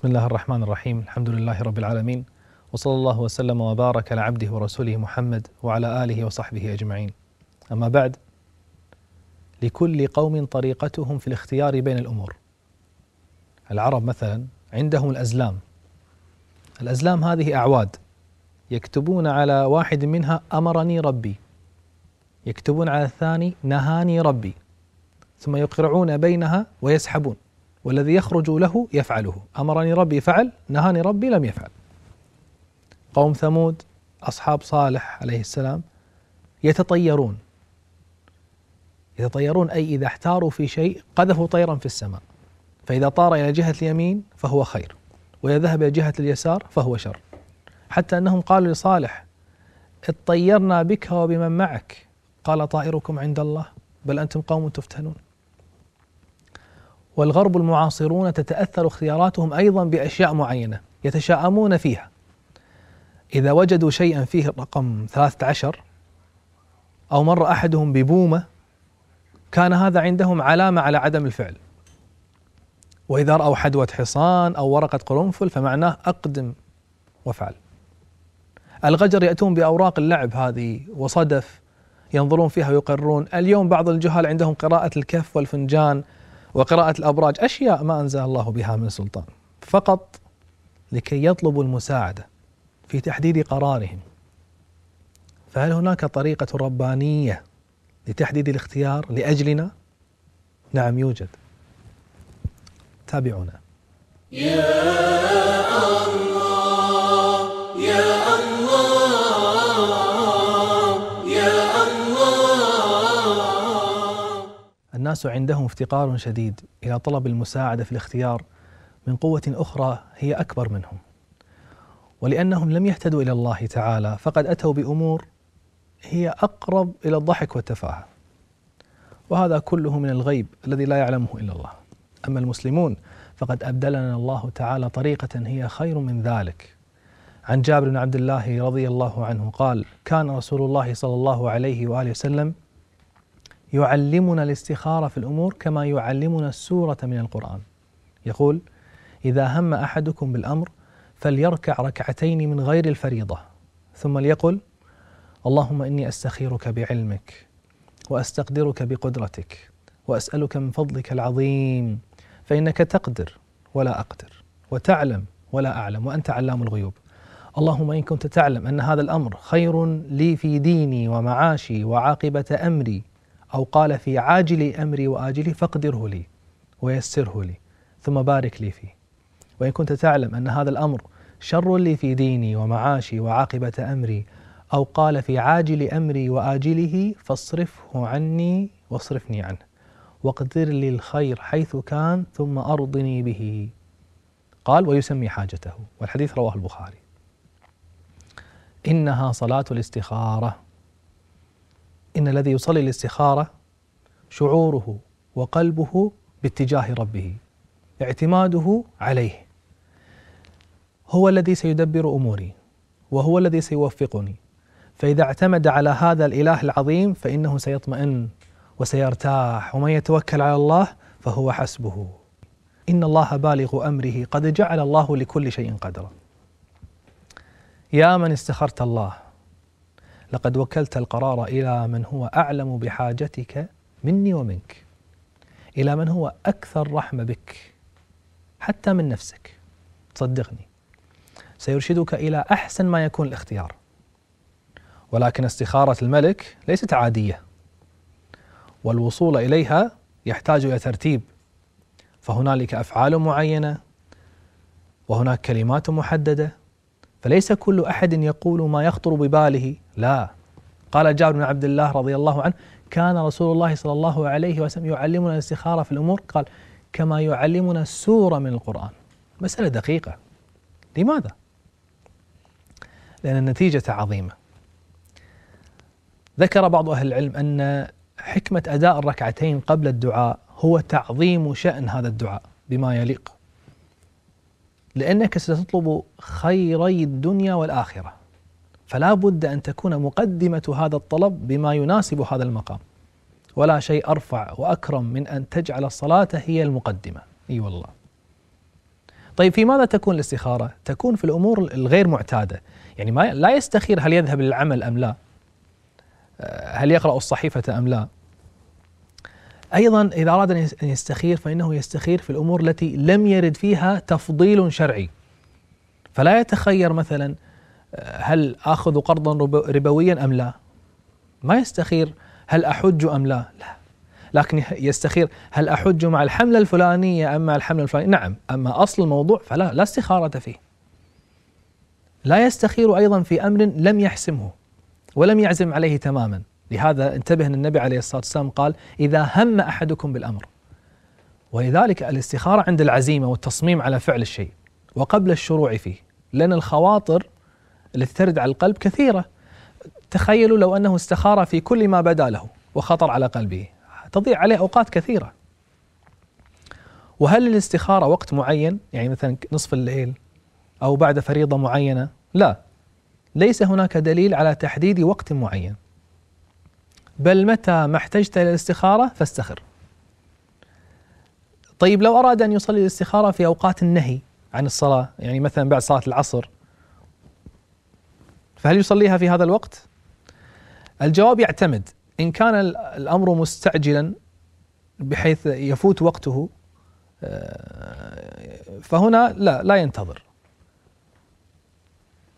بسم الله الرحمن الرحيم الحمد لله رب العالمين وصلى الله وسلم وبارك على عبده ورسوله محمد وعلى آله وصحبه أجمعين أما بعد لكل قوم طريقتهم في الاختيار بين الأمور العرب مثلا عندهم الأزلام الأزلام هذه أعواد يكتبون على واحد منها أمرني ربي يكتبون على الثاني نهاني ربي ثم يقرعون بينها ويسحبون والذي يخرج له يفعله أمرني ربي فعل نهاني ربي لم يفعل قوم ثمود أصحاب صالح عليه السلام يتطيرون يتطيرون أي إذا احتاروا في شيء قذفوا طيرا في السماء فإذا طار إلى جهة اليمين فهو خير وإذا ذهب إلى جهة اليسار فهو شر حتى أنهم قالوا لصالح اطيرنا بك وبمن معك قال طائركم عند الله بل أنتم قوم تفتنون والغرب المعاصرون تتأثر اختياراتهم أيضا بأشياء معينة يتشائمون فيها إذا وجدوا شيئا فيه رقم 13 أو مر أحدهم ببومة كان هذا عندهم علامة على عدم الفعل وإذا رأوا حدوة حصان أو ورقة قرنفل فمعناه أقدم وافعل الغجر يأتون بأوراق اللعب هذه وصدف ينظرون فيها ويقررون اليوم بعض الجهال عندهم قراءة الكف والفنجان وقراءة الأبراج أشياء ما أنزل الله بها من سلطان فقط لكي يطلبوا المساعدة في تحديد قرارهم فهل هناك طريقة ربانية لتحديد الاختيار لأجلنا؟ نعم يوجد تابعونا الناس عندهم افتقار شديد إلى طلب المساعدة في الاختيار من قوة أخرى هي أكبر منهم ولأنهم لم يهتدوا إلى الله تعالى فقد أتوا بأمور هي أقرب إلى الضحك والتفاهة وهذا كله من الغيب الذي لا يعلمه إلا الله أما المسلمون فقد أبدلنا الله تعالى طريقة هي خير من ذلك عن جابر بن عبد الله رضي الله عنه قال كان رسول الله صلى الله عليه وآله وسلم يعلمنا الاستخارة في الأمور كما يعلمنا السورة من القرآن يقول إذا هم أحدكم بالأمر فليركع ركعتين من غير الفريضة ثم ليقل اللهم إني أستخيرك بعلمك وأستقدرك بقدرتك وأسألك من فضلك العظيم فإنك تقدر ولا أقدر وتعلم ولا أعلم وأنت علام الغيوب اللهم إن كنت تعلم أن هذا الأمر خير لي في ديني ومعاشي وعاقبة أمري أو قال في عاجل أمري وآجله فاقدره لي ويسره لي ثم بارك لي فيه وإن كنت تعلم أن هذا الأمر شر لي في ديني ومعاشي وعاقبة أمري أو قال في عاجل أمري وآجله فاصرفه عني واصرفني عنه واقدر لي الخير حيث كان ثم أرضني به قال ويسمي حاجته والحديث رواه البخاري إنها صلاة الاستخارة إن الذي يصلي الاستخارة شعوره وقلبه باتجاه ربه اعتماده عليه هو الذي سيدبر أموري وهو الذي سيوفقني فإذا اعتمد على هذا الإله العظيم فإنه سيطمئن وسيرتاح ومن يتوكل على الله فهو حسبه إن الله بالغ أمره قد جعل الله لكل شيء قدرا يا من استخرت الله لقد وكلت القرار إلى من هو أعلم بحاجتك مني ومنك إلى من هو أكثر رحمة بك حتى من نفسك صدقني سيرشدك إلى أحسن ما يكون الاختيار ولكن استخارة الملك ليست عادية والوصول إليها يحتاج إلى ترتيب فهنالك أفعال معينة وهناك كلمات محددة فليس كل أحد يقول ما يخطر بباله لا قال جابر بن عبد الله رضي الله عنه كان رسول الله صلى الله عليه وسلم يعلمنا الاستخارة في الأمور قال كما يعلمنا السورة من القرآن مسألة دقيقة لماذا؟ لأن النتيجة عظيمة ذكر بعض أهل العلم أن حكمة أداء الركعتين قبل الدعاء هو تعظيم شأن هذا الدعاء بما يليق لأنك ستطلب خيري الدنيا والآخرة فلا بد أن تكون مقدمة هذا الطلب بما يناسب هذا المقام ولا شيء أرفع وأكرم من أن تجعل الصلاة هي المقدمة أي أيوة والله طيب في ماذا تكون الاستخارة؟ تكون في الأمور الغير معتادة يعني ما لا يستخير هل يذهب للعمل أم لا آه، هل يقرأ الصحيفة أم لا أيضا إذا أراد أن يستخير فإنه يستخير في الأمور التي لم يرد فيها تفضيل شرعي فلا يتخير مثلا هل اخذ قرضا ربويا ام لا؟ ما يستخير هل احج ام لا؟ لا لكن يستخير هل احج مع الحمله الفلانيه ام مع الحمله الفلانيه؟ نعم، اما اصل الموضوع فلا لا استخاره فيه. لا يستخير ايضا في امر لم يحسمه ولم يعزم عليه تماما، لهذا انتبه ان النبي عليه الصلاه والسلام قال: اذا هم احدكم بالامر ولذلك الاستخاره عند العزيمه والتصميم على فعل الشيء وقبل الشروع فيه، لان الخواطر التي ترد على القلب كثيرة تخيلوا لو أنه استخار في كل ما بدا له وخطر على قلبه تضيع عليه أوقات كثيرة وهل الاستخارة وقت معين يعني مثلا نصف الليل أو بعد فريضة معينة لا ليس هناك دليل على تحديد وقت معين بل متى ما احتجت إلى الاستخارة فاستخر طيب لو أراد أن يصلي الاستخارة في أوقات النهي عن الصلاة يعني مثلا بعد صلاة العصر فهل يصليها في هذا الوقت؟ الجواب يعتمد إن كان الأمر مستعجلا بحيث يفوت وقته آه، فهنا لا لا ينتظر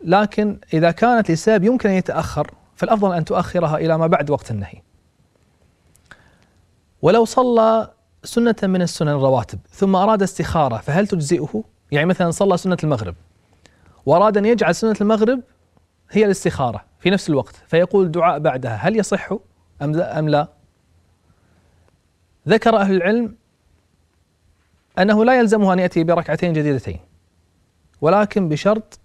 لكن إذا كانت لسبب يمكن أن يتأخر فالأفضل أن تؤخرها إلى ما بعد وقت النهي ولو صلى سنة من السنن الرواتب ثم أراد استخارة فهل تجزئه؟ يعني مثلا صلى سنة المغرب وأراد أن يجعل سنة المغرب هي الاستخارة في نفس الوقت فيقول دعاء بعدها هل يصح أم لا, أم لا ذكر أهل العلم أنه لا يلزمه أن يأتي بركعتين جديدتين ولكن بشرط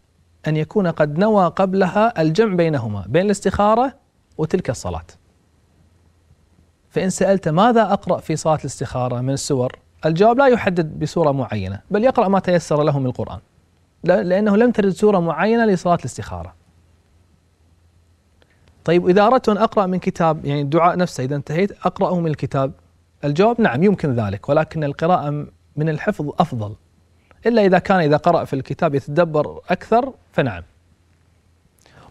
أن يكون قد نوى قبلها الجمع بينهما بين الاستخارة وتلك الصلاة فإن سألت ماذا أقرأ في صلاة الاستخارة من السور الجواب لا يحدد بسورة معينة بل يقرأ ما تيسر له من القرآن لأنه لم ترد سورة معينة لصلاة الاستخارة طيب إذا أردت أن أقرأ من كتاب يعني الدعاء نفسه إذا انتهيت أقرأه من الكتاب الجواب نعم يمكن ذلك ولكن القراءة من الحفظ أفضل إلا إذا كان إذا قرأ في الكتاب يتدبر أكثر فنعم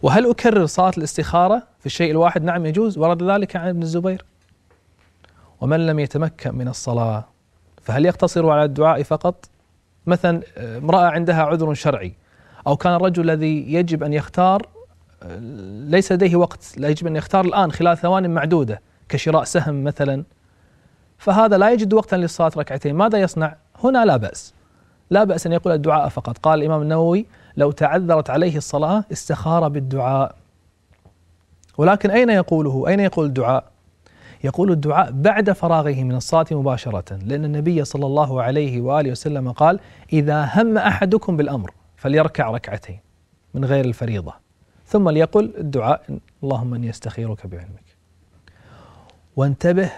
وهل أكرر صلاة الاستخارة في الشيء الواحد نعم يجوز ورد ذلك عن ابن الزبير ومن لم يتمكن من الصلاة فهل يقتصر على الدعاء فقط مثلا امرأة عندها عذر شرعي أو كان الرجل الذي يجب أن يختار ليس لديه وقت لا يجب أن يختار الآن خلال ثوان معدودة كشراء سهم مثلا فهذا لا يجد وقتا للصلاة ركعتين ماذا يصنع؟ هنا لا بأس لا بأس أن يقول الدعاء فقط قال الإمام النووي لو تعذرت عليه الصلاة استخار بالدعاء ولكن أين يقوله؟ أين يقول الدعاء؟ يقول الدعاء بعد فراغه من الصلاة مباشرة لأن النبي صلى الله عليه وآله وسلم قال إذا هم أحدكم بالأمر فليركع ركعتين من غير الفريضة ثم ليقل الدعاء اللهم اني استخيرك بعلمك. وانتبه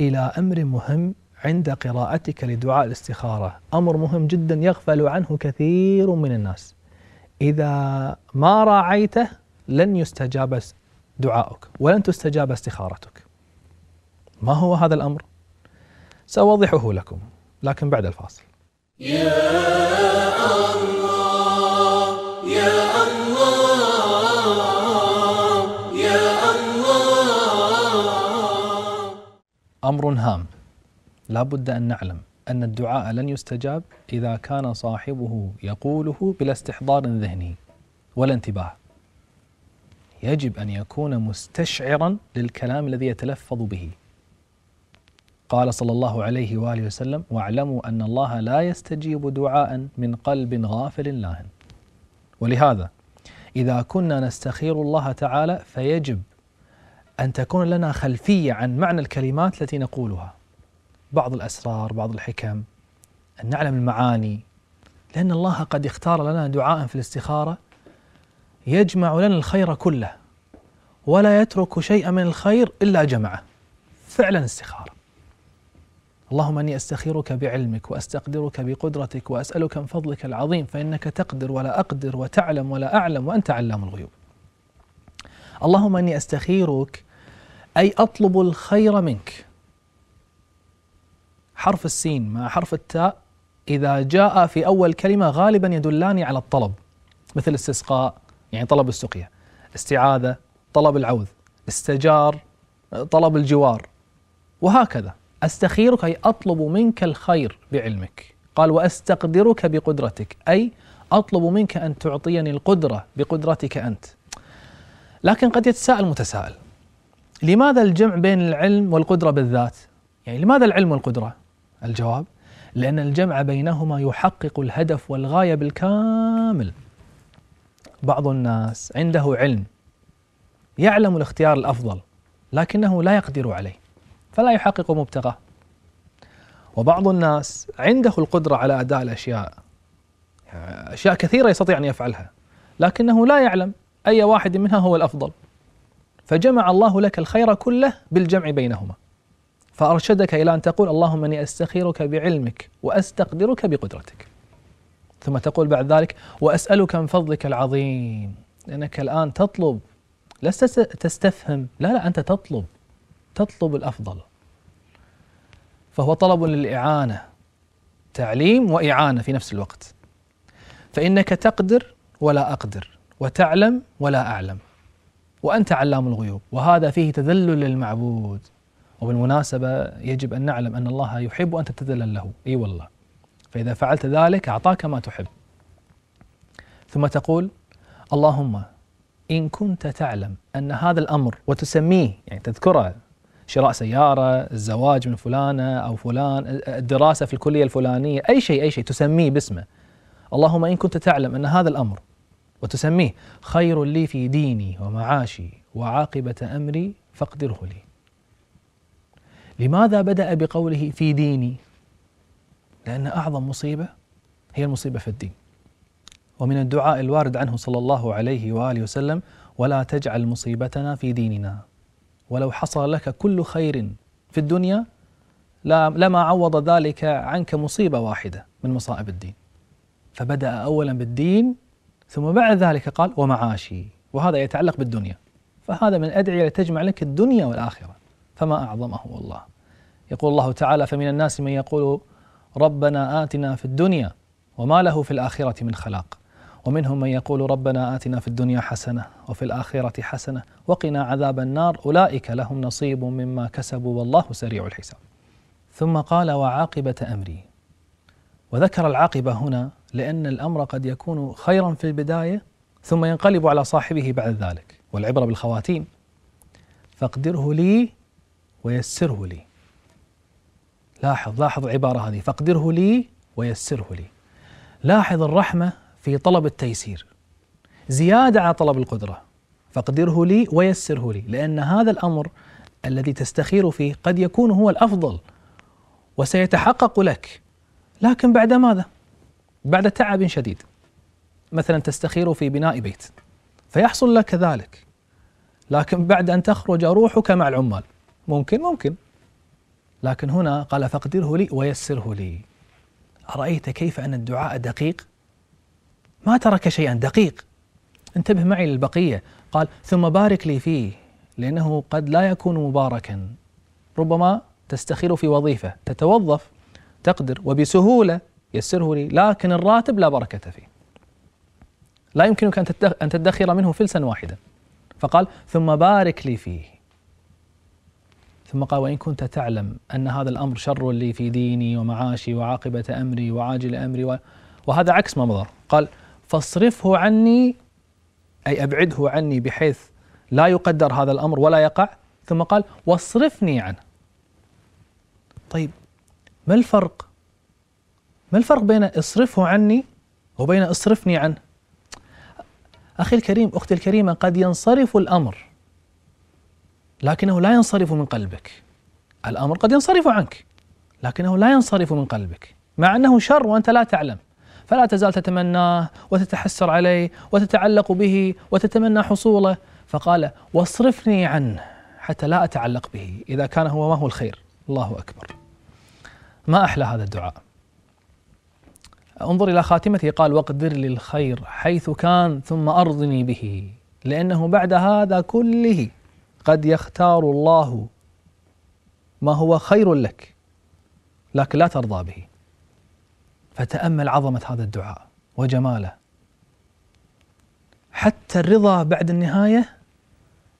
الى امر مهم عند قراءتك لدعاء الاستخاره، امر مهم جدا يغفل عنه كثير من الناس. اذا ما راعيته لن يستجاب دعاؤك ولن تستجاب استخارتك. ما هو هذا الامر؟ سأوضحه لكم لكن بعد الفاصل. يا الله امر هام لا بد ان نعلم ان الدعاء لن يستجاب اذا كان صاحبه يقوله بلا استحضار ذهني ولا انتباه يجب ان يكون مستشعرا للكلام الذي يتلفظ به قال صلى الله عليه واله وسلم واعلموا ان الله لا يستجيب دعاء من قلب غافل لاهن ولهذا اذا كنا نستخير الله تعالى فيجب أن تكون لنا خلفية عن معنى الكلمات التي نقولها بعض الأسرار بعض الحكم أن نعلم المعاني لأن الله قد اختار لنا دعاء في الاستخارة يجمع لنا الخير كله ولا يترك شيئا من الخير إلا جمعه فعلا استخارة اللهم اني استخيرك بعلمك واستقدرك بقدرتك واسالك من فضلك العظيم فانك تقدر ولا اقدر وتعلم ولا اعلم وانت علام الغيوب. اللهم اني استخيرك أي أطلب الخير منك حرف السين مع حرف التاء إذا جاء في أول كلمة غالبا يدلان على الطلب مثل استسقاء يعني طلب السقيا استعاذة طلب العوذ استجار طلب الجوار وهكذا أستخيرك أي أطلب منك الخير بعلمك قال وأستقدرك بقدرتك أي أطلب منك أن تعطيني القدرة بقدرتك أنت لكن قد يتساءل متساءل لماذا الجمع بين العلم والقدرة بالذات؟ يعني لماذا العلم والقدرة؟ الجواب لأن الجمع بينهما يحقق الهدف والغاية بالكامل بعض الناس عنده علم يعلم الاختيار الأفضل لكنه لا يقدر عليه فلا يحقق مبتغاه وبعض الناس عنده القدرة على أداء الأشياء أشياء كثيرة يستطيع أن يفعلها لكنه لا يعلم أي واحد منها هو الأفضل فجمع الله لك الخير كله بالجمع بينهما فأرشدك إلى أن تقول اللهم إني أستخيرك بعلمك وأستقدرك بقدرتك ثم تقول بعد ذلك وأسألك من فضلك العظيم لأنك الآن تطلب لست تستفهم لا لا أنت تطلب تطلب الأفضل فهو طلب للإعانة تعليم وإعانة في نفس الوقت فإنك تقدر ولا أقدر وتعلم ولا أعلم وأنت علام الغيوب وهذا فيه تذلل للمعبود وبالمناسبة يجب أن نعلم أن الله يحب أن تتذلل له أي والله فإذا فعلت ذلك أعطاك ما تحب ثم تقول اللهم إن كنت تعلم أن هذا الأمر وتسميه يعني تذكره شراء سيارة الزواج من فلانة أو فلان الدراسة في الكلية الفلانية أي شيء أي شيء تسميه باسمه اللهم إن كنت تعلم أن هذا الأمر وتسميه خير لي في ديني ومعاشي وعاقبة أمري فاقدره لي لماذا بدأ بقوله في ديني لأن أعظم مصيبة هي المصيبة في الدين ومن الدعاء الوارد عنه صلى الله عليه وآله وسلم ولا تجعل مصيبتنا في ديننا ولو حصل لك كل خير في الدنيا لما عوض ذلك عنك مصيبة واحدة من مصائب الدين فبدأ أولا بالدين ثم بعد ذلك قال ومعاشي وهذا يتعلق بالدنيا فهذا من أدعية تجمع لك الدنيا والآخرة فما أعظمه والله يقول الله تعالى فمن الناس من يقول ربنا آتنا في الدنيا وما له في الآخرة من خلاق ومنهم من يقول ربنا آتنا في الدنيا حسنة وفي الآخرة حسنة وقنا عذاب النار أولئك لهم نصيب مما كسبوا والله سريع الحساب ثم قال وعاقبة أمري وذكر العاقبة هنا لأن الأمر قد يكون خيرا في البداية ثم ينقلب على صاحبه بعد ذلك والعبرة بالخواتيم فاقدره لي ويسره لي لاحظ لاحظ العبارة هذه فاقدره لي ويسره لي لاحظ الرحمة في طلب التيسير زيادة على طلب القدرة فاقدره لي ويسره لي لأن هذا الأمر الذي تستخير فيه قد يكون هو الأفضل وسيتحقق لك لكن بعد ماذا؟ بعد تعب شديد مثلا تستخير في بناء بيت فيحصل لك ذلك لكن بعد أن تخرج روحك مع العمال ممكن ممكن لكن هنا قال فاقدره لي ويسره لي أرأيت كيف أن الدعاء دقيق ما ترك شيئا دقيق انتبه معي للبقية قال ثم بارك لي فيه لأنه قد لا يكون مباركا ربما تستخير في وظيفة تتوظف تقدر وبسهولة يسره لي لكن الراتب لا بركة فيه لا يمكنك أن تدخر منه فلسا واحدا فقال ثم بارك لي فيه ثم قال وإن كنت تعلم أن هذا الأمر شر لي في ديني ومعاشي وعاقبة أمري وعاجل أمري وهذا عكس ما مضر قال فاصرفه عني أي أبعده عني بحيث لا يقدر هذا الأمر ولا يقع ثم قال واصرفني عنه طيب ما الفرق ما الفرق بين اصرفه عني وبين اصرفني عنه أخي الكريم أختي الكريمة قد ينصرف الأمر لكنه لا ينصرف من قلبك الأمر قد ينصرف عنك لكنه لا ينصرف من قلبك مع أنه شر وأنت لا تعلم فلا تزال تتمناه وتتحسر عليه وتتعلق به وتتمنى حصوله فقال واصرفني عنه حتى لا أتعلق به إذا كان هو ما هو الخير الله أكبر ما أحلى هذا الدعاء انظر إلى خاتمته قال واقدر للخير حيث كان ثم أرضني به لأنه بعد هذا كله قد يختار الله ما هو خير لك لكن لا ترضى به فتأمل عظمة هذا الدعاء وجماله حتى الرضا بعد النهاية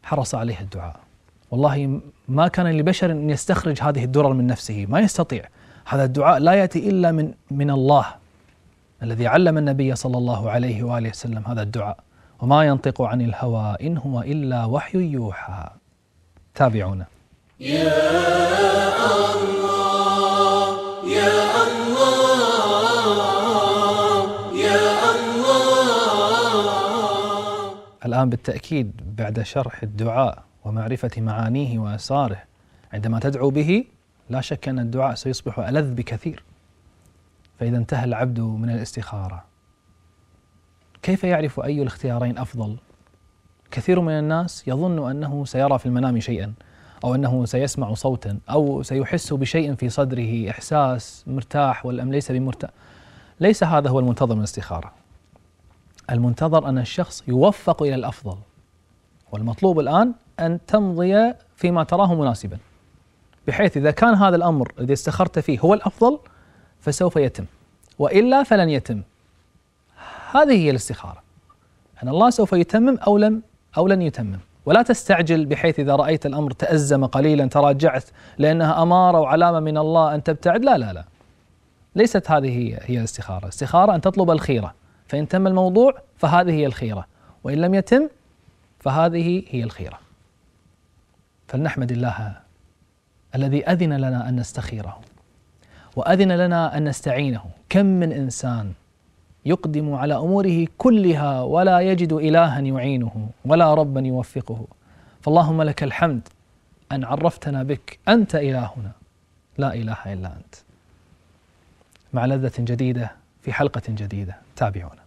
حرص عليه الدعاء والله ما كان لبشر أن يستخرج هذه الدرر من نفسه ما يستطيع هذا الدعاء لا ياتي الا من من الله الذي علم النبي صلى الله عليه واله وسلم هذا الدعاء وما ينطق عن الهوى ان هو الا وحي يوحى تابعونا يا الله يا الله يا الله الان بالتاكيد بعد شرح الدعاء ومعرفه معانيه واسراره عندما تدعو به لا شك أن الدعاء سيصبح ألذ بكثير فإذا انتهى العبد من الاستخارة كيف يعرف أي الاختيارين أفضل؟ كثير من الناس يظن أنه سيرى في المنام شيئا أو أنه سيسمع صوتا أو سيحس بشيء في صدره إحساس مرتاح والأم ليس بمرتاح ليس هذا هو المنتظر من الاستخارة المنتظر أن الشخص يوفق إلى الأفضل والمطلوب الآن أن تمضي فيما تراه مناسبا بحيث إذا كان هذا الأمر الذي استخرت فيه هو الأفضل فسوف يتم وإلا فلن يتم هذه هي الاستخارة أن الله سوف يتمم أو لم أو لن يتمم ولا تستعجل بحيث إذا رأيت الأمر تأزم قليلا تراجعت لأنها أمارة وعلامة من الله أن تبتعد لا لا لا ليست هذه هي الاستخارة الاستخارة أن تطلب الخيرة فإن تم الموضوع فهذه هي الخيرة وإن لم يتم فهذه هي الخيرة فلنحمد الله الذي أذن لنا أن نستخيره وأذن لنا أن نستعينه كم من إنسان يقدم على أموره كلها ولا يجد إلها يعينه ولا ربا يوفقه فاللهم لك الحمد أن عرفتنا بك أنت إلهنا لا إله إلا أنت مع لذة جديدة في حلقة جديدة تابعونا